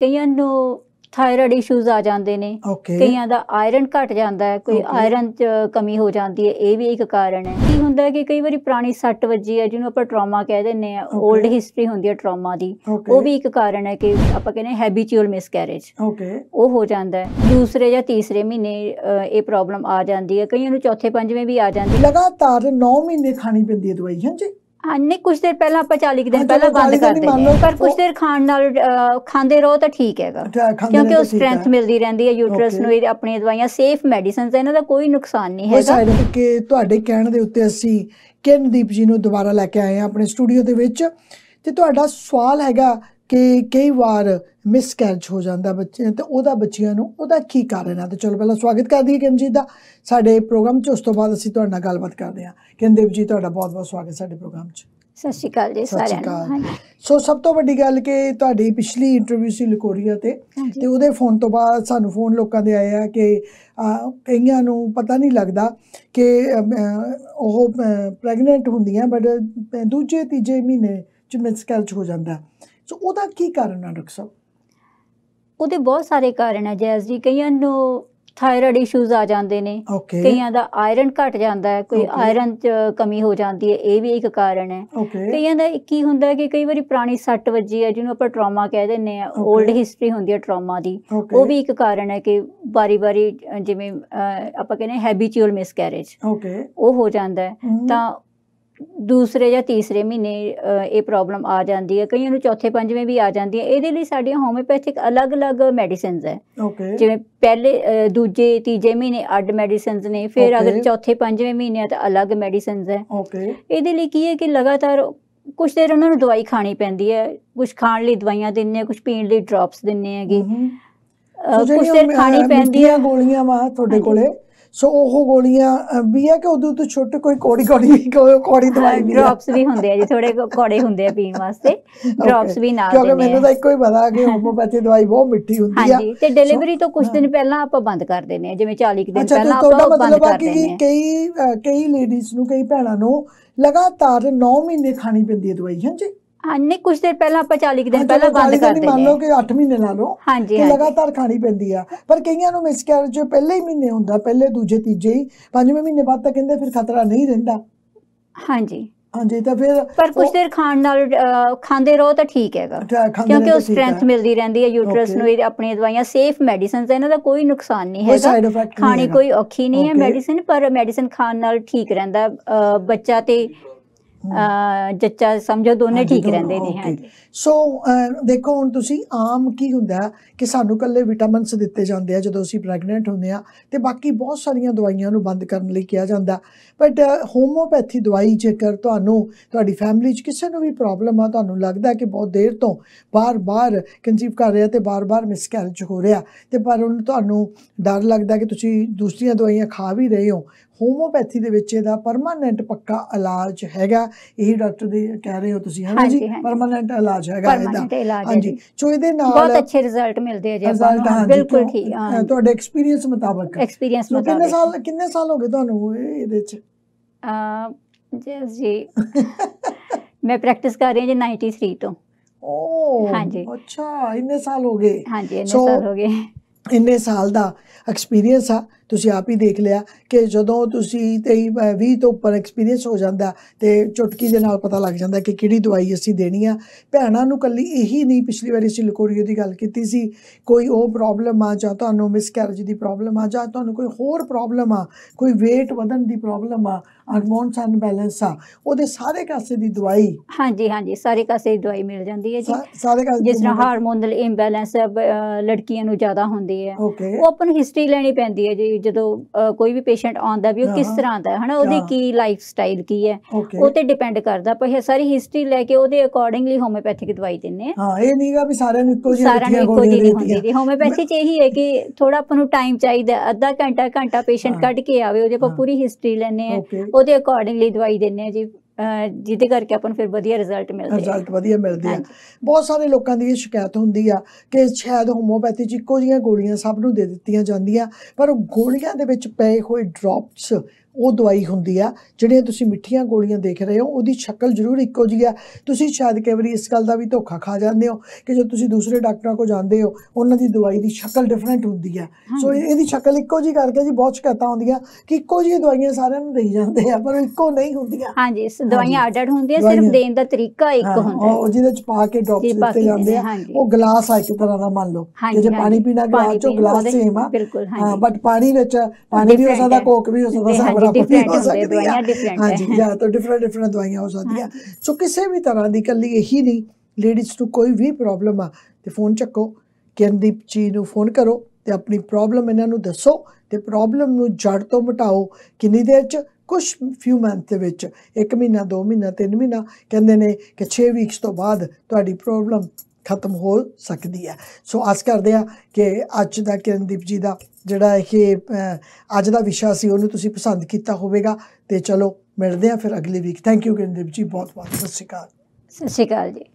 ਕਈਆਂ ਨੂੰ thyroid issues ਆ ਜਾਂਦੇ ਨੇ ਕਈਆਂ ਦਾ ਆਇਰਨ ਘਟ ਜਾਂਦਾ ਹੈ ਕੋਈ ਆਇਰਨ ਚ ਕਮੀ ਹੋ ਜਾਂਦੀ ਹੈ ਇਹ ਵੀ ਇੱਕ ਕਾਰਨ ਹੈ ਕੀ ਹੁੰਦਾ ਹੈ ਕਿ ਕਈ ਵਾਰੀ ਪੁਰਾਣੀ ਸੱਟ ਵੱਜੀ ਹੈ ਜਿਹਨੂੰ ਆਪਾਂ ਟਰਾਮਾ ਕਹਿ ਦਿੰਨੇ ਆ 올ਡ ਹਿਸਟਰੀ ਹੁੰਦੀ ਹੈ ਟਰਾਮਾ ਦੀ ਉਹ ਵੀ ਇੱਕ ਕਾਰਨ ਹੈ ਕਿ ਆਪਾਂ ਕਹਿੰਦੇ ਹੈਬਿਚੁਅਲ ਮਿਸਕੈਰੇਜ ਉਹ ਹੋ ਜਾਂਦਾ ਹੈ ਦੂਸਰੇ ਜਾਂ ਤੀਸਰੇ ਮਹੀਨੇ ਇਹ ਪ੍ਰੋਬਲਮ ਆ ਜਾਂਦੀ ਹੈ ਕਈਆਂ ਨੂੰ ਚੌਥੇ ਪੰਜਵੇਂ ਵੀ ਆ ਜਾਂਦੀ ਲਗਾਤਾਰ 9 ਮਹੀਨੇ ਖਾਣੀ ਪੈਂਦੀ ਹੈ ਦਵਾਈ ਹਾਂਜੀ ਨਹੀਂ ਕੁਝ ਦੇਰ ਪਹਿਲਾਂ ਆਪਾਂ 40 ਦਿਨ ਪਹਿਲਾਂ ਬੰਦ ਕਰਦੇ ਹਾਂ ਪਰ ਕੁਝ ਦੇਰ ਖਾਣ ਨਾਲ ਖਾਂਦੇ ਰਹੋ ਤਾਂ ਠੀਕ ਹੈਗਾ ਕਿਉਂਕਿ ਉਹ ਸਟਰੈਂਥ ਮਿਲਦੀ ਰਹਿੰਦੀ ਹੈ ਯੂਟਰਸ ਨੂੰ ਇਹ ਆਪਣੀਆਂ ਦਵਾਈਆਂ ਸੇਫ ਮੈਡੀਸਿਨਸ ਇਹਨਾਂ ਦਾ ਕੋਈ ਨੁਕਸਾਨ ਨਹੀਂ ਹੈਗਾ ਕਿ ਤੁਹਾਡੇ ਕਹਿਣ ਦੇ ਉੱਤੇ ਅਸੀਂ ਕਿਰਨਦੀਪ ਜੀ ਨੂੰ ਦੁਬਾਰਾ ਲੈ ਕੇ ਆਏ ਆ ਆਪਣੇ ਸਟੂਡੀਓ ਦੇ ਵਿੱਚ ਤੇ ਤੁਹਾਡਾ ਸਵਾਲ ਹੈਗਾ ਕਿ ਕਈ ਵਾਰ ਮਿਸਕੈਰਜ ਹੋ ਜਾਂਦਾ ਬੱਚੇ ਤੇ ਉਹਦਾ ਬੱਚਿਆਂ ਨੂੰ ਉਹਦਾ ਕੀ ਕਾਰਨ ਹੈ ਤੇ ਚਲੋ ਪਹਿਲਾਂ ਸਵਾਗਤ ਕਰਦੀ ਹੈ ਕਿਮਜੀਤ ਦਾ ਸਾਡੇ ਪ੍ਰੋਗਰਾਮ 'ਚ ਉਸ ਤੋਂ ਬਾਅਦ ਅਸੀਂ ਤੁਹਾਡੇ ਨਾਲ ਗੱਲਬਾਤ ਕਰਦੇ ਹਾਂ ਕਿੰਦੇਵ ਜੀ ਤੁਹਾਡਾ ਬਹੁਤ-ਬਹੁਤ ਸਵਾਗਤ ਸਾਡੇ ਪ੍ਰੋਗਰਾਮ 'ਚ ਸਤਿ ਸ਼੍ਰੀ ਅਕਾਲ ਜੀ ਸਾਰਿਆਂ ਨੂੰ ਸੋ ਸਭ ਤੋਂ ਵੱਡੀ ਗੱਲ ਕਿ ਤੁਹਾਡੀ ਪਿਛਲੀ ਇੰਟਰਵਿਊ ਸੀ ਲਕੋਰੀਆ ਤੇ ਤੇ ਉਹਦੇ ਫੋਨ ਤੋਂ ਬਾਅਦ ਸਾਨੂੰ ਫੋਨ ਲੋਕਾਂ ਦੇ ਆਏ ਆ ਕਿ ਕਈਆਂ ਨੂੰ ਪਤਾ ਨਹੀਂ ਲੱਗਦਾ ਕਿ ਉਹ ਪ੍ਰੈਗਨੈਂਟ ਹੁੰਦੀਆਂ ਬਟ ਦੂਜੇ ਤੀਜੇ ਮਹੀਨੇ ਚ ਮਿਸਕੈਰਜ ਹੋ ਜਾਂਦਾ ਸੋ ਉਹਦਾ ਕੀ ਕਾਰਨ ਹੈ ਡਾਕਟਰ ਸਾਹਿਬ ਉਹਦੇ ਬਹੁਤ ਸਾਰੇ ਕਾਰਨ ਹੈ ਜੈਸ ਜੀ ਕਈਆਂ ਨੂੰ ਥਾਇਰਾਇਡ ਇਸ਼ੂਜ਼ ਆ ਜਾਂਦੇ ਨੇ ਕਈਆਂ ਦਾ ਆਇਰਨ ਘਟ ਜਾਂਦਾ ਹੈ ਕੋਈ ਆਇਰਨ ਚ ਕਮੀ ਹੋ ਜਾਂਦੀ ਹੈ ਇਹ ਵੀ ਇੱਕ ਕਾਰਨ ਹੈ ਕਈਆਂ ਦਾ ਕੀ ਹੁੰਦਾ ਕਿ ਕਈ ਵਾਰੀ ਪੁਰਾਣੀ ਸੱਟ ਵੱਜੀ ਹੈ ਜਿਹਨੂੰ ਆਪਾਂ ਟਰਾਮਾ ਕਹਿ ਦਿੰਦੇ ਆ 올ਡ ਹਿਸਟਰੀ ਹੁੰਦੀ ਹੈ ਟਰਾਮਾ ਦੀ ਉਹ ਵੀ ਇੱਕ ਕਾਰਨ ਹੈ ਕਿ ਬਾਰੀ-ਬਾਰੀ ਜਿਵੇਂ ਆਪਾਂ ਕਹਿੰਦੇ ਹੈਬਿਚੁਅਲ ਮਿਸਕੈਰੇਜ ਉਹ ਹੋ ਜਾਂਦਾ ਹੈ ਤਾਂ ਦੂਸਰੇ ਜਾਂ ਤੀਸਰੇ ਮਹੀਨੇ ਇਹ ਪ੍ਰੋਬਲਮ ਆ ਜਾਂਦੀ ਹੈ ਕਈਆਂ ਨੂੰ ਚੌਥੇ ਪੰਜਵੇਂ ਵੀ ਆ ਜਾਂਦੀ ਹੈ ਇਹਦੇ ਲਈ ਸਾਡੀਆਂ ਹੋਮਿਓਪੈਥਿਕ ਅਲੱਗ-ਅਲੱਗ ਮੈਡੀਸਿਨਸ ਹੈ ਜਿਵੇਂ ਪਹਿਲੇ ਦੂਜੇ ਤੀਜੇ ਮਹੀਨੇ ਅੱਡ ਮੈਡੀਸਿਨਸ ਨੇ ਫਿਰ ਅਗਰ ਚੌਥੇ ਪੰਜਵੇਂ ਮਹੀਨੇ ਤਾਂ ਅਲੱਗ ਮੈਡੀਸਿਨਸ ਹੈ ਇਹਦੇ ਲਈ ਕੀ ਹੈ ਕਿ ਲਗਾਤਾਰ ਕੁਝ ਦੇਰ ਉਹਨਾਂ ਨੂੰ ਦਵਾਈ ਖਾਣੀ ਪੈਂਦੀ ਹੈ ਕੁਝ ਖਾਣ ਲਈ ਦਵਾਈਆਂ ਦਿੰਨੇ ਆ ਕੁਝ ਪੀਣ ਲਈ ਡ੍ਰੌਪਸ ਦਿੰਨੇ ਹੈਗੇ ਕੁਝ ਦੇਰ ਖਾਣੀ ਪੈਂਦੀ ਹੈ ਗੋਲੀਆਂ ਵਾ ਤੁਹਾਡੇ ਕੋਲੇ ਸੋ ਉਹ ਗੋਲੀਆਂ ਵੀ ਹੈ ਕਿ ਉਦੋਂ ਤੋਂ ਛੋਟੇ ਕੋਈ ਕੋੜੀ ਕੋੜੀ ਕੋੜੀ ਦਵਾਈ ਵੀ ਡ੍ਰੌਪਸ ਵੀ ਹੁੰਦੇ ਆ ਜੀ ਥੋੜੇ ਕੋੜੇ ਹੁੰਦੇ ਆ ਪੀਣ ਵਾਸਤੇ ਡ੍ਰੌਪਸ ਵੀ ਨਾਲ ਕਿਉਂਕਿ ਮੈਨੂੰ ਤਾਂ ਇੱਕੋ ਹੀ ਪਤਾ ਕਿ ਹੋਮੋਪੈਥੀ ਦਵਾਈ ਬਹੁਤ ਮਿੱਠੀ ਹੁੰਦੀ ਆ ਹਾਂਜੀ ਤੇ ਡਿਲੀਵਰੀ ਤੋਂ ਕੁਝ ਦਿਨ ਪਹਿਲਾਂ ਆਪਾਂ ਬੰਦ ਕਰ ਦਿੰਦੇ ਆ ਜਿਵੇਂ 40 ਦਿਨ ਪਹਿਲਾਂ ਆਪਾਂ ਬੰਦ ਕਰ ਦਿੰਦੇ ਆ ਅੱਛਾ ਤੁਹਾਡਾ ਮਤਲਬ ਕਿ ਕਈ ਕਈ ਲੇਡੀਜ਼ ਨੂੰ ਕਈ ਭੈਣਾਂ ਨੂੰ ਲਗਾਤਾਰ 9 ਮਹੀਨੇ ਖਾਣੀ ਪੈਂਦੀ ਹੈ ਦਵਾਈ ਹਾਂਜੀ ਹਾਂਜੀ ਕੁਝ ਦਿਨ ਪਹਿਲਾਂ ਆਪਾਂ 40 ਦਿਨ ਪਹਿਲਾਂ ਬੰਦ ਕਰ ਦਿੰਦੇ ਮੰਨ ਲਓ ਕਿ 8 ਮਹੀਨੇ ਲਾ ਲਓ ਕਿ ਲਗਾਤਾਰ ਖਾਣੀ ਪੈਂਦੀ ਆ ਪਰ ਕਈਆਂ ਨੂੰ ਮਿਸਕੈਰੇਜ ਜੋ ਪਹਿਲੇ ਹੀ ਮਹੀਨੇ ਹੁੰਦਾ ਪਹਿਲੇ ਦੂਜੇ ਤੀਜੇ ਹੀ ਪੰਜਵੇਂ ਮਹੀਨੇ ਬਾਅਦ ਤਾਂ ਕਹਿੰਦੇ ਫਿਰ ਖਤਰਾ ਨਹੀਂ ਰਹਿੰਦਾ ਹਾਂਜੀ ਹਾਂਜੀ ਤਾਂ ਫਿਰ ਪਰ ਕੁਝ ਦਿਨ ਖਾਣ ਨਾਲ ਖਾਂਦੇ ਰਹੋ ਤਾਂ ਠੀਕ ਹੈਗਾ ਕਿਉਂਕਿ ਉਹ ਸਟਰੈਂਥ ਮਿਲਦੀ ਰਹਿੰਦੀ ਹੈ ਯੂਟਰਸ ਨੂੰ ਇਹ ਆਪਣੀਆਂ ਦਵਾਈਆਂ ਸੇਫ ਮੈਡੀਸਿਨਸ ਇਹਨਾਂ ਦਾ ਕੋਈ ਨੁਕਸਾਨ ਨਹੀਂ ਹੈਗਾ ਖਾਣੀ ਕੋਈ ਔਖੀ ਨਹੀਂ ਹੈ ਮੈਡੀਸਿਨ ਪਰ ਮੈਡੀਸਿਨ ਖਾਣ ਨਾਲ ਠੀਕ ਰਹਿੰਦਾ ਬੱਚਾ ਤੇ ਜੱਚਾ ਸਮਝੋ ਦੋਨੇ ਠੀਕ ਰਹਿੰਦੇ ਨੇ ਹਾਂਜੀ ਸੋ ਦੇਖੋ ਹੁਣ ਤੁਸੀਂ ਆਮ ਕੀ ਹੁੰਦਾ ਕਿ ਸਾਨੂੰ ਕੱਲੇ ਵਿਟਾਮਿਨਸ ਦਿੱਤੇ ਜਾਂਦੇ ਆ ਜਦੋਂ ਅਸੀਂ ਪ੍ਰੈਗਨੈਂਟ ਹੁੰਦੇ ਆ ਤੇ ਬਾਕੀ ਬਹੁਤ ਸਾਰੀਆਂ ਦਵਾਈਆਂ ਨੂੰ ਬੰਦ ਕਰਨ ਲਈ ਕਿਹਾ ਜਾਂਦਾ ਬਟ ਹੋਮੋਪੈਥੀ ਦਵਾਈ ਜੇਕਰ ਤੁਹਾਨੂੰ ਤੁਹਾਡੀ ਫੈਮਿਲੀ 'ਚ ਕਿਸੇ ਨੂੰ ਵੀ ਪ੍ਰੋਬਲਮ ਆ ਤੁਹਾਨੂੰ ਲੱਗਦਾ ਕਿ ਬਹੁਤ ਦੇਰ ਤੋਂ ਬਾਰ-ਬਾਰ ਕੰਜੀਵ ਕਰ ਰਿਹਾ ਤੇ ਬਾਰ-ਬਾਰ ਮਿਸਕੈਰਜ ਹੋ ਰਿਹਾ ਤੇ ਪਰ ਉਹਨੂੰ ਤੁਹਾਨੂੰ ਡਰ ਲੱਗਦਾ ਕਿ ਤੁਸੀਂ ਦੂਸਰੀਆਂ ਦਵਾਈਆਂ ਖਾ ਵੀ ਰਹੇ ਹੋ ਹੋਮੋਪੈਥੀ ਦੇ ਵਿੱਚ ਇਹਦਾ ਪਰਮਾਨੈਂਟ ਪੱਕਾ ਇਲਾਜ ਹੈਗਾ ਇਹ ਡਾਕਟਰ ਦੇ ਕਹਿ ਰਹੇ ਹੋ ਤੁਸੀਂ ਹਾਂ ਜੀ ਪਰਮਾਨੈਂਟ ਇਲਾਜ ਹੈਗਾ ਇਹਦਾ ਹਾਂਜੀ ਸੋ ਇਹਦੇ ਨਾਲ ਬਹੁਤ ਅੱਛੇ ਰਿਜ਼ਲਟ ਮਿਲਦੇ ਆ ਜੀ ਬਿਲਕੁਲ ਠੀਕ ਤੁਹਾਡੇ ਐਕਸਪੀਰੀਅੰਸ ਮੁਤਾਬਕ ਐਕਸਪੀਰੀਅੰਸ ਮੁਤਾਬਕ ਕਿੰਨੇ ਸਾਲ ਕਿੰਨੇ ਸਾਲ ਹੋ ਗਏ ਤੁਹਾਨੂੰ ਇਹਦੇ ਚ ਆ ਜੀ ਮੈਂ ਪ੍ਰੈਕਟਿਸ ਕਰ ਰਹੀ ਹਾਂ ਜੀ 93 ਤੋਂ ਓ ਹਾਂਜੀ ਅੱਛਾ ਇੰਨੇ ਸਾਲ ਹੋ ਗਏ ਹਾਂਜੀ ਇੰਨੇ ਸਾਲ ਹੋ ਗਏ ਇੰਨੇ ਸਾਲ ਦਾ ਐਕਸਪੀਰੀਅੰਸ ਆ ਤੁਸੀਂ ਆਪ ਹੀ ਦੇਖ ਲਿਆ ਕਿ ਜਦੋਂ ਤੁਸੀਂ 20 ਤੋਂ ਉੱਪਰ ਐਕਸਪੀਰੀਅੰਸ ਹੋ ਜਾਂਦਾ ਤੇ ਚੁਟਕੀ ਦੇ ਨਾਲ ਪਤਾ ਲੱਗ ਜਾਂਦਾ ਕਿ ਕਿਹੜੀ ਦਵਾਈ ਅਸੀਂ ਦੇਣੀ ਆ ਭੈਣਾਂ ਨੂੰ ਕੱਲੀ ਇਹੀ ਨਹੀਂ ਪਿਛਲੀ ਵਾਰੀ ਅਸੀਂ ਲਕੋਰੀਓ ਦੀ ਗੱਲ ਕੀਤੀ ਸੀ ਕੋਈ ਉਹ ਪ੍ਰੋਬਲਮ ਆ ਜਾਂ ਤੁਹਾਨੂੰ ਮਿਸਕੈਰੇਜ ਦੀ ਪ੍ਰੋਬਲਮ ਆ ਜਾਂ ਤੁਹਾਨੂੰ ਕੋਈ ਹੋਰ ਪ੍ਰੋਬਲਮ ਆ ਕੋਈ weight ਵਧਣ ਦੀ ਪ੍ਰੋਬਲਮ ਆ ਹਾਰਮੋਨਸ ਅਨਬੈਲੈਂਸ ਆ ਉਹਦੇ ਸਾਰੇ ਕਾਸੇ ਦੀ ਦਵਾਈ ਹਾਂਜੀ ਹਾਂਜੀ ਸਾਰੇ ਕਾਸੇ ਦੀ ਦਵਾਈ ਮਿਲ ਜਾਂਦੀ ਹੈ ਜੀ ਸਾਰੇ ਕਾਸੇ ਜਿਸ ਤਰ੍ਹਾਂ ਹਾਰਮੋਨਲ ਇੰਬੈਲੈਂਸ ਲੜਕੀਆਂ ਨੂੰ ਜ਼ਿਆਦਾ ਹੁੰਦੀ ਹੈ ਉਹ ਆਪਣੀ ਹਿਸਟਰੀ ਲੈਣੀ ਪੈਂਦੀ ਹੈ ਜੀ ਵੀ ਜਦੋਂ ਕੋਈ ਵੀ ਪੇਸ਼ੈਂਟ ਆਉਂਦਾ ਵੀ ਉਹ ਕਿਸ ਤਰ੍ਹਾਂ ਦਾ ਹਨਾ ਉਹਦੀ ਕੀ ਲਾਈਫ ਸਟਾਈਲ ਕੀ ਹੈ ਉਹ ਤੇ ਡਿਪੈਂਡ ਕਰਦਾ ਪਰ ਇਹ ਸਾਰੀ ਹਿਸਟਰੀ ਲੈ ਕੇ ਉਹਦੇ ਅਕੋਰਡਿੰਗਲੀ ਹੋਮਿਓਪੈਥਿਕ ਦਵਾਈ ਦਿੰਨੇ ਆ ਹਾਂ ਇਹ ਨਹੀਂਗਾ ਵੀ ਸਾਰਿਆਂ ਨੂੰ ਇੱਕੋ ਜਿਹੀ ਸਾਰਿਆਂ ਨੂੰ ਇੱਕੋ ਜਿਹੀ ਹੁੰਦੀ ਹੋਮਿਓਪੈਥੀ ਚ ਇਹੀ ਹੈ ਕਿ ਥੋੜਾ ਆਪਾਂ ਨੂੰ ਟਾਈਮ ਚਾਹੀਦਾ ਅੱਧਾ ਘੰਟਾ ਘੰਟਾ ਪੇਸ਼ੈਂਟ ਕੱਢ ਕੇ ਆਵੇ ਉਹਦੇ ਕੋਲ ਪੂਰੀ ਹਿਸਟਰੀ ਲੈਣੇ ਆ ਉਹਦੇ ਅਕੋਰਡਿੰਗਲੀ ਦਵਾਈ ਦਿੰਨੇ ਆ ਜੀ ਜਿਹਦੇ ਕਰਕੇ ਆਪਾਂ ਫਿਰ ਵਧੀਆ ਰਿਜ਼ਲਟ ਮਿਲਦੇ ਰਿਜ਼ਲਟ ਵਧੀਆ ਮਿਲਦੇ ਆ ਬਹੁਤ ਸਾਰੇ ਲੋਕਾਂ ਦੀ ਇਹ ਸ਼ਿਕਾਇਤ ਹੁੰਦੀ ਆ ਕਿ ਸ਼ਾਇਦ ਹੋਮੋਪੈਥੀ ਚ ਇੱਕੋ ਜੀਆਂ ਗੋਲੀਆਂ ਸਭ ਨੂੰ ਦੇ ਦਿੱਤੀਆਂ ਜਾਂਦੀਆਂ ਪਰ ਗੋਲੀਆਂ ਦੇ ਵਿੱਚ ਪਏ ਹੋਏ ਡ੍ਰੌਪਸ ਉਹ ਦਵਾਈ ਹੁੰਦੀ ਆ ਜਿਹੜੀਆਂ ਤੁਸੀਂ ਮਿੱਠੀਆਂ ਗੋਲੀਆਂ ਦੇਖ ਰਹੇ ਹੋ ਉਹਦੀ ਸ਼ਕਲ ਜ਼ਰੂਰ ਇੱਕੋ ਜਿਹੀ ਆ ਤੁਸੀਂ ਸ਼ਾਇਦ ਕਈ ਵਾਰੀ ਇਸ ਗੱਲ ਦਾ ਵੀ ਧੋਖਾ ਖਾ ਜਾਂਦੇ ਹੋ ਕਿ ਜੇ ਤੁਸੀਂ ਦੂਸਰੇ ਡਾਕਟਰਾਂ ਕੋ ਜਾਂਦੇ ਹੋ ਉਹਨਾਂ ਦੀ ਦਵਾਈ ਦੀ ਸ਼ਕਲ ਡਿਫਰੈਂਟ ਹੁੰਦੀ ਆ ਸੋ ਇਹਦੀ ਸ਼ਕਲ ਇੱਕੋ ਜਿਹੀ ਕਰਕੇ ਜੀ ਬਹੁਤ ਸ਼ਿਕਾਇਤਾਂ ਆਉਂਦੀਆਂ ਕਿ ਇੱਕੋ ਜਿਹੀ ਦਵਾਈਆਂ ਸਾਰਿਆਂ ਨੂੰ ਦੇਈ ਜਾਂਦੇ ਆ ਪਰ ਇੱਕੋ ਨਹੀਂ ਹੁੰਦੀਆਂ ਹਾਂਜੀ ਦਵਾਈਆਂ ਆਰਡਰ ਹੁੰਦੀਆਂ ਸਿਰਫ ਦੇਣ ਦਾ ਤਰੀਕਾ ਇੱਕ ਹੁੰਦਾ ਉਹ ਜਿਹਦੇ ਚ ਪਾ ਕੇ ਡਾਕਟਰ ਦਿੱਤੇ ਜਾਂਦੇ ਆ ਉਹ ਗਲਾਸ ਆ ਇੱਕ ਤਰ੍ਹਾਂ ਦਾ ਮੰਨ ਲਓ ਜੇ ਪਾਣੀ ਪੀਣਾ ਗਲਾਸ ਚੋਂ ਗਲਾਸ ਸੇਮ ਆ ਹਾਂਜੀ ਬਟ ਪਾਣੀ ਵਿੱਚ ਪਾਣੀ ਵੀ ਹੋ ਸਕਦਾ ਕੋਕ ਵੀ ਹੋ ਸਕਦਾ ਸਭ ਡਿਫਰੈਂਟ ਕੁਝ ਹੋ ਸਕਦੀ ਹੈ ਹਾਂਜੀ ਜਾਂ ਤਾਂ ਡਿਫਰੈਂਟ ਡਿਫਰੈਂਟ ਦਵਾਈਆਂ ਹੋ ਸਕਦੀਆਂ ਸੋ ਕਿਸੇ ਵੀ ਤਰ੍ਹਾਂ ਦੀ ਕੱਲੀ ਇਹੀ ਨਹੀਂ ਲੇਡੀਜ਼ ਨੂੰ ਕੋਈ ਵੀ ਪ੍ਰੋਬਲਮ ਆ ਤੇ ਫੋਨ ਚੱਕੋ ਕਿਰਨਦੀਪ ਜੀ ਨੂੰ ਫੋਨ ਕਰੋ ਤੇ ਆਪਣੀ ਪ੍ਰੋਬਲਮ ਇਹਨਾਂ ਨੂੰ ਦੱਸੋ ਤੇ ਪ੍ਰੋਬਲਮ ਨੂੰ ਜੜ ਤੋਂ ਮਟਾਓ ਕਿੰਨੀ ਦੇਰ ਚ ਕੁਝ ਫਿਊ ਮੰਥ ਦੇ ਵਿੱਚ 1 ਮਹੀਨਾ 2 ਮਹੀਨਾ 3 ਮਹੀਨਾ ਕਹਿੰਦੇ ਨੇ ਕਿ 6 ਵੀਕਸ ਤੋਂ ਬਾਅਦ ਤੁਹਾਡੀ ਪ੍ਰੋਬਲਮ ਖਤਮ ਹੋ ਸਕਦੀ ਹੈ ਸੋ ਆਸ ਕਰਦੇ ਆ ਕਿ ਅੱਜ ਦਾ ਕਿਰਨਦੀਪ ਜੀ ਦਾ ਜਿਹੜਾ ਇਹ ਅੱਜ ਦਾ ਵਿਸ਼ਾ ਸੀ ਉਹਨੂੰ ਤੁਸੀਂ ਪਸੰਦ ਕੀਤਾ ਹੋਵੇਗਾ ਤੇ ਚਲੋ ਮਿਲਦੇ ਆ ਫਿਰ ਅਗਲੇ ਵੀਕ ਥੈਂਕ ਯੂ ਕਿਰਨਦੀਪ ਜੀ ਬਹੁਤ ਬਹੁਤ ਸਤਿ ਸ਼੍ਰੀ ਅਕਾਲ ਸਤਿ ਸ਼੍ਰੀ ਅਕਾਲ ਜੀ